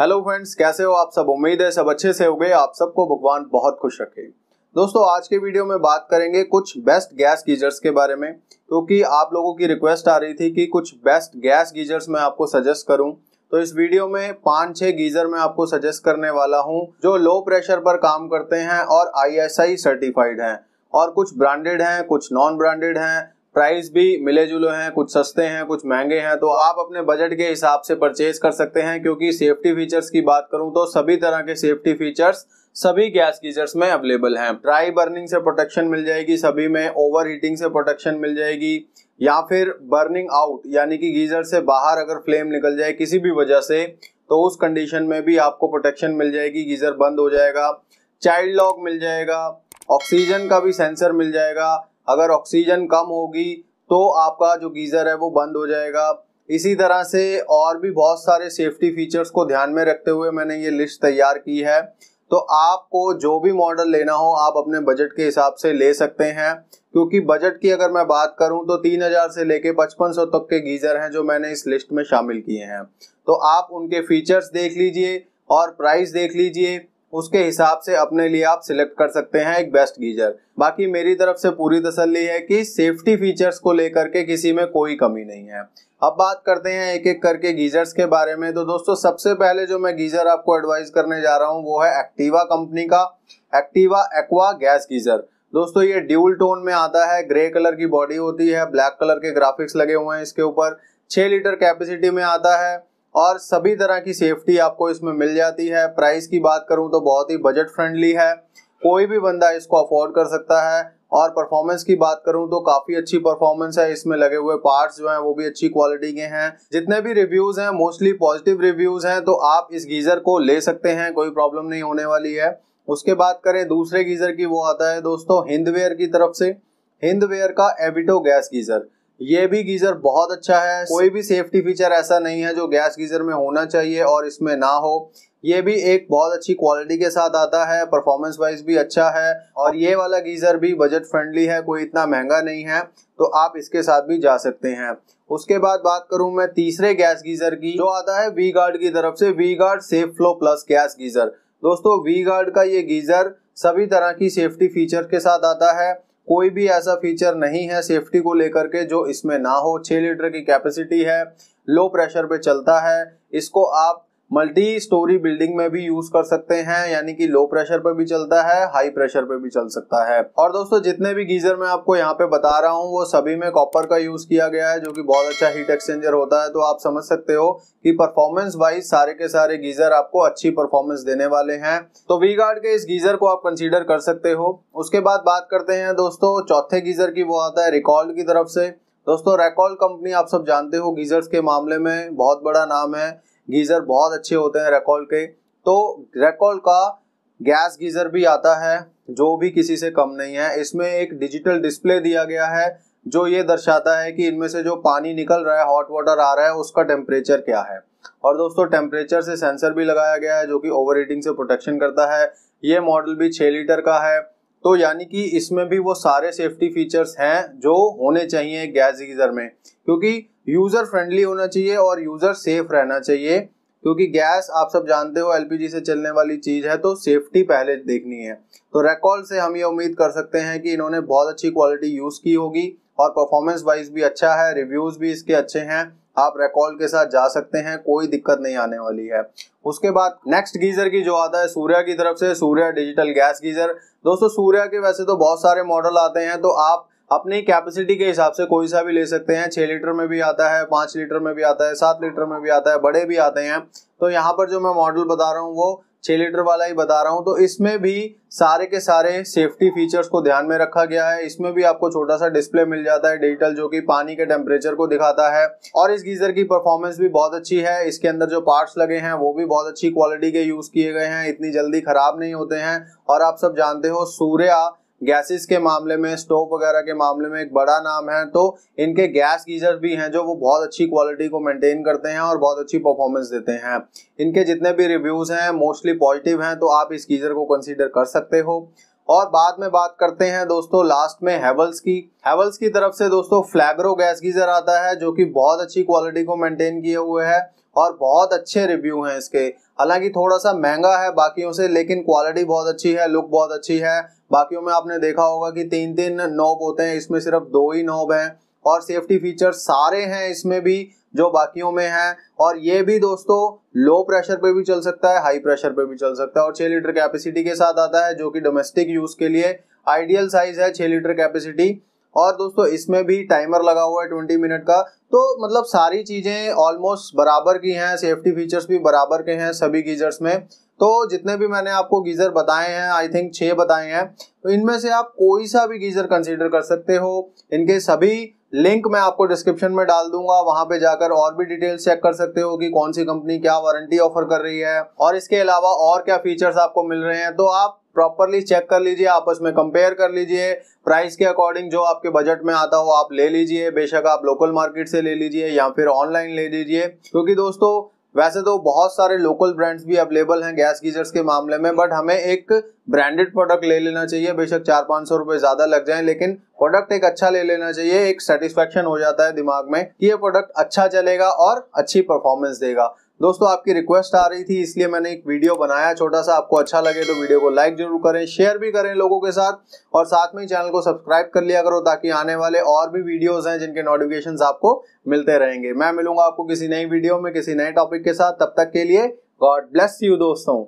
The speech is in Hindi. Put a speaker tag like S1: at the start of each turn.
S1: हेलो फ्रेंड्स कैसे हो आप सब उम्मीद है सब अच्छे से हो गए आप सबको भगवान बहुत खुश रखे दोस्तों आज के वीडियो में बात करेंगे कुछ बेस्ट गैस गीजर्स के बारे में क्योंकि तो आप लोगों की रिक्वेस्ट आ रही थी कि कुछ बेस्ट गैस गीजर्स मैं आपको सजेस्ट करूं तो इस वीडियो में पांच छह गीजर मैं आपको सजेस्ट करने वाला हूँ जो लो प्रेशर पर काम करते हैं और आई सर्टिफाइड है और कुछ ब्रांडेड हैं कुछ नॉन ब्रांडेड हैं प्राइस भी मिले जुले हैं कुछ सस्ते हैं कुछ महंगे हैं तो आप अपने बजट के हिसाब से परचेज कर सकते हैं क्योंकि सेफ्टी फीचर्स की बात करूं तो सभी तरह के सेफ्टी फीचर्स सभी गैस गीजर्स में अवेलेबल हैं ड्राई बर्निंग से प्रोटेक्शन मिल जाएगी सभी में ओवर हीटिंग से प्रोटेक्शन मिल जाएगी या फिर बर्निंग आउट यानी कि गीजर से बाहर अगर फ्लेम निकल जाए किसी भी वजह से तो उस कंडीशन में भी आपको प्रोटेक्शन मिल जाएगी गीजर बंद हो जाएगा चाइल्ड लॉक मिल जाएगा ऑक्सीजन का भी सेंसर मिल जाएगा अगर ऑक्सीजन कम होगी तो आपका जो गीज़र है वो बंद हो जाएगा इसी तरह से और भी बहुत सारे सेफ्टी फीचर्स को ध्यान में रखते हुए मैंने ये लिस्ट तैयार की है तो आपको जो भी मॉडल लेना हो आप अपने बजट के हिसाब से ले सकते हैं क्योंकि बजट की अगर मैं बात करूं तो 3000 से लेके 5500 तक के गीज़र हैं जो मैंने इस लिस्ट में शामिल किए हैं तो आप उनके फीचर्स देख लीजिए और प्राइस देख लीजिए उसके हिसाब से अपने लिए आप सिलेक्ट कर सकते हैं एक बेस्ट गीजर बाकी मेरी तरफ से पूरी तसल्ली है कि सेफ्टी फीचर्स को लेकर के किसी में कोई कमी नहीं है अब बात करते हैं एक एक करके गीजर्स के बारे में तो दोस्तों सबसे पहले जो मैं गीजर आपको एडवाइस करने जा रहा हूँ वो है एक्टिवा कंपनी का एक्टिवा एक्वा गैस गीजर दोस्तों ये ड्यूल टोन में आता है ग्रे कलर की बॉडी होती है ब्लैक कलर के ग्राफिक्स लगे हुए हैं इसके ऊपर छह लीटर कैपेसिटी में आता है और सभी तरह की सेफ्टी आपको इसमें मिल जाती है प्राइस की बात करूं तो बहुत ही बजट फ्रेंडली है कोई भी बंदा इसको अफोर्ड कर सकता है और परफॉर्मेंस की बात करूं तो काफ़ी अच्छी परफॉर्मेंस है इसमें लगे हुए पार्ट्स जो हैं वो भी अच्छी क्वालिटी के हैं जितने भी रिव्यूज़ हैं मोस्टली पॉजिटिव रिव्यूज़ हैं तो आप इस गीज़र को ले सकते हैं कोई प्रॉब्लम नहीं होने वाली है उसके बात करें दूसरे गीज़र की वो आता है दोस्तों हिंदवेयर की तरफ से हिंदवेयर का एविटो गैस गीज़र ये भी गीजर बहुत अच्छा है कोई भी सेफ्टी फीचर ऐसा नहीं है जो गैस गीजर में होना चाहिए और इसमें ना हो ये भी एक बहुत अच्छी क्वालिटी के साथ आता है परफॉर्मेंस वाइज भी अच्छा है और ये वाला गीज़र भी बजट फ्रेंडली है कोई इतना महंगा नहीं है तो आप इसके साथ भी जा सकते हैं उसके बाद बात करूं मैं तीसरे गैस गीज़र की जो आता है वी गार्ड की तरफ से V guard safe flow plus gas geyser दोस्तों वी गार्ड का ये गीज़र सभी तरह की सेफ्टी फीचर के साथ आता है कोई भी ऐसा फीचर नहीं है सेफ्टी को लेकर के जो इसमें ना हो छः लीटर की कैपेसिटी है लो प्रेशर पे चलता है इसको आप मल्टी स्टोरी बिल्डिंग में भी यूज कर सकते हैं यानी कि लो प्रेशर पर भी चलता है हाई प्रेशर पर भी चल सकता है और दोस्तों जितने भी गीजर मैं आपको यहाँ पे बता रहा हूँ वो सभी में कॉपर का यूज किया गया है जो कि बहुत अच्छा हीट एक्सचेंजर होता है तो आप समझ सकते हो कि परफॉर्मेंस वाइज सारे के सारे गीजर आपको अच्छी परफॉर्मेंस देने वाले हैं तो वी गार्ड के इस गीजर को आप कंसिडर कर सकते हो उसके बाद बात करते हैं दोस्तों चौथे गीजर की वो आता है रिकॉर्ड की तरफ से दोस्तों रिकॉर्ड कंपनी आप सब जानते हो गीजर्स के मामले में बहुत बड़ा नाम है गीज़र बहुत अच्छे होते हैं रेकॉल के तो रेकॉल का गैस गीज़र भी आता है जो भी किसी से कम नहीं है इसमें एक डिजिटल डिस्प्ले दिया गया है जो ये दर्शाता है कि इनमें से जो पानी निकल रहा है हॉट वाटर आ रहा है उसका टेम्परेचर क्या है और दोस्तों टेम्परेचर से सेंसर भी लगाया गया है जो कि ओवर से प्रोटेक्शन करता है ये मॉडल भी छः लीटर का है तो यानी कि इसमें भी वो सारे सेफ्टी फीचर्स हैं जो होने चाहिए गैस गीज़र में क्योंकि यूज़र फ्रेंडली होना चाहिए और यूज़र सेफ रहना चाहिए क्योंकि गैस आप सब जानते हो एलपीजी से चलने वाली चीज़ है तो सेफ्टी पहले देखनी है तो रेकॉल से हम ये उम्मीद कर सकते हैं कि इन्होंने बहुत अच्छी क्वालिटी यूज़ की होगी और परफॉर्मेंस वाइज भी अच्छा है रिव्यूज़ भी इसके अच्छे हैं आप रेकॉल के साथ जा सकते हैं कोई दिक्कत नहीं आने वाली है उसके बाद नेक्स्ट गीजर की जो आता है सूर्या की तरफ से सूर्या डिजिटल गैस गीजर दोस्तों सूर्या के वैसे तो बहुत सारे मॉडल आते हैं तो आप अपनी कैपेसिटी के हिसाब से कोई सा भी ले सकते हैं छः लीटर में भी आता है पाँच लीटर में भी आता है सात लीटर में भी आता है बड़े भी आते हैं तो यहाँ पर जो मैं मॉडल बता रहा हूँ वो छः लीटर वाला ही बता रहा हूँ तो इसमें भी सारे के सारे सेफ्टी फीचर्स को ध्यान में रखा गया है इसमें भी आपको छोटा सा डिस्प्ले मिल जाता है डिजिटल जो कि पानी के टेम्परेचर को दिखाता है और इस गीज़र की परफॉर्मेंस भी बहुत अच्छी है इसके अंदर जो पार्ट्स लगे हैं वो भी बहुत अच्छी क्वालिटी के यूज़ किए गए हैं इतनी जल्दी ख़राब नहीं होते हैं और आप सब जानते हो सूर्या गैसेस के मामले में स्टोव वगैरह के मामले में एक बड़ा नाम है तो इनके गैस गीजर भी हैं जो वो बहुत अच्छी क्वालिटी को मेंटेन करते हैं और बहुत अच्छी परफॉर्मेंस देते हैं इनके जितने भी रिव्यूज़ हैं मोस्टली पॉजिटिव हैं तो आप इस गीजर को कंसिडर कर सकते हो और बाद में बात करते हैं दोस्तों लास्ट में हैवल्स की हैवल्स की तरफ से दोस्तों फ्लैग्रो गैस गीजर आता है जो कि बहुत अच्छी क्वालिटी को मेंटेन किए हुए है और बहुत अच्छे रिव्यू हैं इसके हालांकि थोड़ा सा महंगा है बाकियों से लेकिन क्वालिटी बहुत अच्छी है लुक बहुत अच्छी है बाकियों में आपने देखा होगा कि तीन तीन नॉब होते हैं इसमें सिर्फ दो ही नॉब हैं और सेफ्टी फीचर सारे हैं इसमें भी जो बाकियों में हैं और ये भी दोस्तों लो प्रेशर पे भी चल सकता है हाई प्रेशर पे भी चल सकता है और छह लीटर कैपेसिटी के साथ आता है जो कि डोमेस्टिक यूज़ के लिए आइडियल साइज़ है छह लीटर कैपेसिटी और दोस्तों इसमें भी टाइमर लगा हुआ है ट्वेंटी मिनट का तो मतलब सारी चीज़ें ऑलमोस्ट बराबर की हैं सेफ्टी फीचर्स भी बराबर के हैं सभी गीजर्स में तो जितने भी मैंने आपको गीज़र बताए हैं आई थिंक छः बताए हैं तो इनमें से आप कोई सा भी गीज़र कंसिडर कर सकते हो इनके सभी लिंक मैं आपको डिस्क्रिप्शन में डाल दूंगा वहां पे जाकर और भी डिटेल्स चेक कर सकते हो कि कौन सी कंपनी क्या वारंटी ऑफर कर रही है और इसके अलावा और क्या फीचर्स आपको मिल रहे हैं तो आप प्रॉपरली चेक कर लीजिए आपस में कंपेयर कर लीजिए प्राइस के अकॉर्डिंग जो आपके बजट में आता हो आप ले लीजिए बेशक आप लोकल मार्केट से ले लीजिए या फिर ऑनलाइन ले लीजिए क्योंकि दोस्तों वैसे तो बहुत सारे लोकल ब्रांड्स भी अवेलेबल हैं गैस गीजर्स के मामले में बट हमें एक ब्रांडेड प्रोडक्ट ले लेना चाहिए बेशक चार पाँच सौ रुपये ज़्यादा लग जाए लेकिन प्रोडक्ट एक अच्छा ले लेना चाहिए एक सेटिस्फेक्शन हो जाता है दिमाग में कि ये प्रोडक्ट अच्छा चलेगा और अच्छी परफॉर्मेंस देगा दोस्तों आपकी रिक्वेस्ट आ रही थी इसलिए मैंने एक वीडियो बनाया छोटा सा आपको अच्छा लगे तो वीडियो को लाइक जरूर करें शेयर भी करें लोगों के साथ और साथ में ही चैनल को सब्सक्राइब कर लिया करो ताकि आने वाले और भी वीडियोस हैं जिनके नोटिफिकेशन आपको मिलते रहेंगे मैं मिलूंगा आपको किसी नई वीडियो में किसी नए टॉपिक के साथ तब तक के लिए गॉड ब्लेस यू दोस्तों